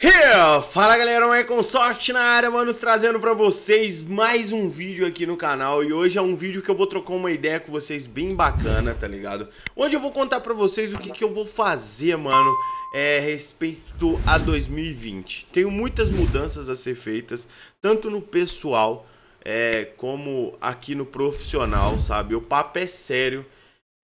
Hey, fala galera, o é Microsoft na área, mano, trazendo pra vocês mais um vídeo aqui no canal E hoje é um vídeo que eu vou trocar uma ideia com vocês bem bacana, tá ligado? Onde eu vou contar pra vocês o que, que eu vou fazer, mano, é, respeito a 2020 Tenho muitas mudanças a ser feitas, tanto no pessoal é, como aqui no profissional, sabe? O papo é sério,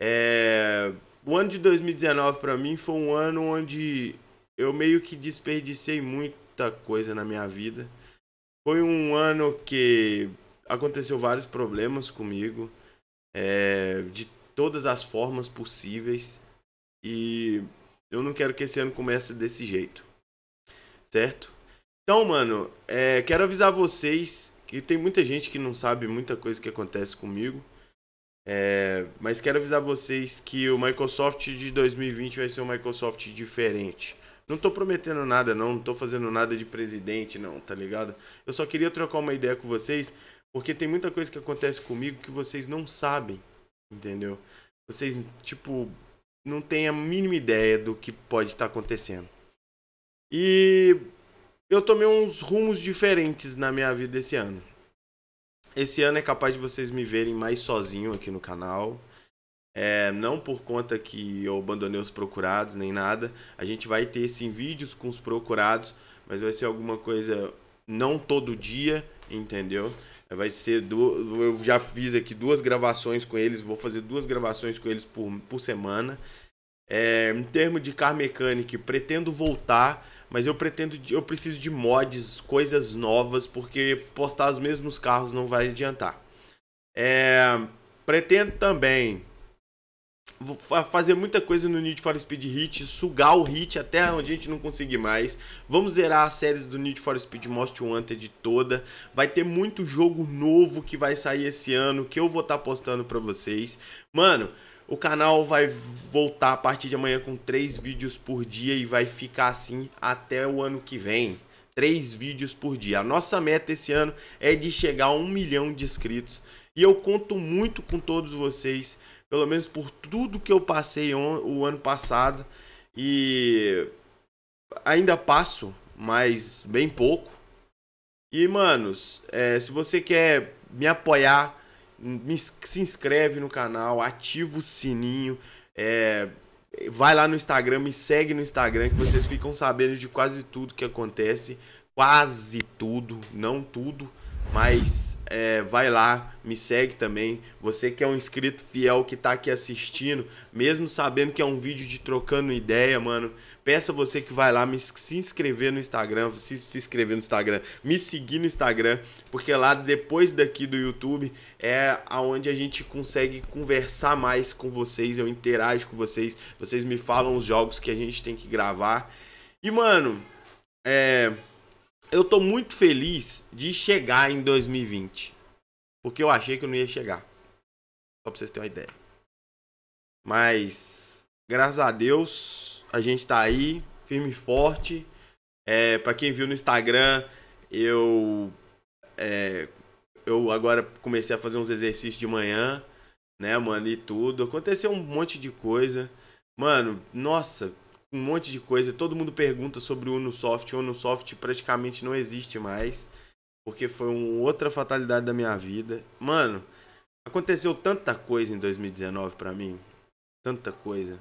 é... O ano de 2019 para mim foi um ano onde eu meio que desperdicei muita coisa na minha vida. Foi um ano que aconteceu vários problemas comigo, é, de todas as formas possíveis, e eu não quero que esse ano comece desse jeito, certo? Então, mano, é, quero avisar vocês que tem muita gente que não sabe muita coisa que acontece comigo. É, mas quero avisar vocês que o Microsoft de 2020 vai ser um Microsoft diferente. Não tô prometendo nada, não, não tô fazendo nada de presidente, não, tá ligado? Eu só queria trocar uma ideia com vocês, porque tem muita coisa que acontece comigo que vocês não sabem, entendeu? Vocês, tipo, não têm a mínima ideia do que pode estar tá acontecendo. E eu tomei uns rumos diferentes na minha vida esse ano. Esse ano é capaz de vocês me verem mais sozinho aqui no canal. É, não por conta que eu abandonei os procurados nem nada. A gente vai ter sim vídeos com os procurados, mas vai ser alguma coisa não todo dia, entendeu? Vai ser eu já fiz aqui duas gravações com eles, vou fazer duas gravações com eles por, por semana. É, em termos de car mecânica, pretendo voltar, mas eu pretendo eu preciso de mods, coisas novas, porque postar os mesmos carros não vai adiantar. É, pretendo também fazer muita coisa no Need for Speed Hit, sugar o hit até onde a gente não conseguir mais. Vamos zerar as séries do Need for Speed Most Wanted toda. Vai ter muito jogo novo que vai sair esse ano, que eu vou estar tá postando pra vocês. Mano, o canal vai voltar a partir de amanhã com três vídeos por dia e vai ficar assim até o ano que vem. Três vídeos por dia. A nossa meta esse ano é de chegar a um milhão de inscritos. E eu conto muito com todos vocês, pelo menos por tudo que eu passei on, o ano passado. E ainda passo, mas bem pouco. E, manos, é, se você quer me apoiar, me, se inscreve no canal, ativa o sininho. É, vai lá no Instagram, me segue no Instagram, que vocês ficam sabendo de quase tudo que acontece. Quase tudo, não tudo. Mas é, vai lá, me segue também. Você que é um inscrito fiel que tá aqui assistindo, mesmo sabendo que é um vídeo de trocando ideia, mano, peça você que vai lá me, se inscrever no Instagram, se, se inscrever no Instagram, me seguir no Instagram, porque lá depois daqui do YouTube é aonde a gente consegue conversar mais com vocês, eu interajo com vocês, vocês me falam os jogos que a gente tem que gravar. E mano, é eu tô muito feliz de chegar em 2020. Porque eu achei que eu não ia chegar. Só pra vocês terem uma ideia. Mas, graças a Deus, a gente tá aí, firme e forte. É, pra quem viu no Instagram, eu. É, eu agora comecei a fazer uns exercícios de manhã, né, mano? E tudo. Aconteceu um monte de coisa. Mano, nossa, um monte de coisa. Todo mundo pergunta sobre o Unusoft. O Unusoft praticamente não existe mais. Porque foi uma outra fatalidade da minha vida. Mano, aconteceu tanta coisa em 2019 para mim. Tanta coisa.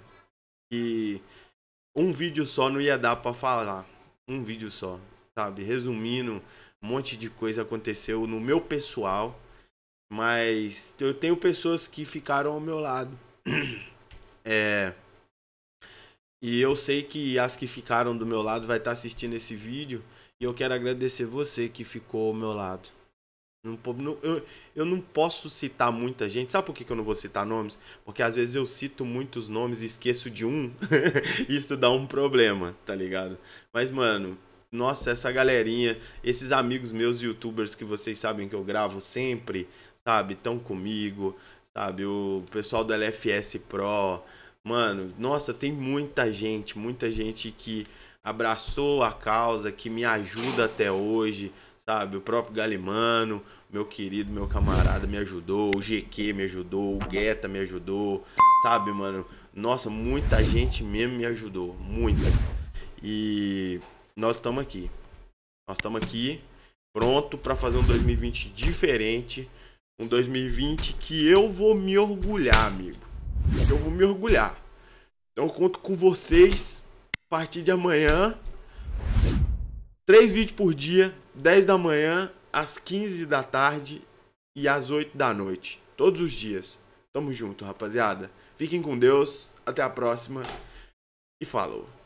Que um vídeo só não ia dar para falar. Um vídeo só. Sabe? Resumindo, um monte de coisa aconteceu no meu pessoal. Mas eu tenho pessoas que ficaram ao meu lado. é e eu sei que as que ficaram do meu lado vai estar tá assistindo esse vídeo. E eu quero agradecer você que ficou ao meu lado. Não, não, eu, eu não posso citar muita gente. Sabe por que, que eu não vou citar nomes? Porque às vezes eu cito muitos nomes e esqueço de um. Isso dá um problema, tá ligado? Mas, mano, nossa, essa galerinha, esses amigos meus youtubers que vocês sabem que eu gravo sempre, sabe? Estão comigo, sabe? O pessoal do LFS Pro, Mano, nossa, tem muita gente, muita gente que abraçou a causa, que me ajuda até hoje, sabe? O próprio Galimano, meu querido, meu camarada, me ajudou, o GQ me ajudou, o Guetta me ajudou, sabe, mano? Nossa, muita gente mesmo me ajudou, muita. E nós estamos aqui. Nós estamos aqui, pronto para fazer um 2020 diferente, um 2020 que eu vou me orgulhar, amigo. Eu vou mergulhar. Então eu conto com vocês a partir de amanhã. Três vídeos por dia, 10 da manhã, às 15 da tarde e às 8 da noite. Todos os dias. Tamo junto, rapaziada. Fiquem com Deus. Até a próxima. E falou.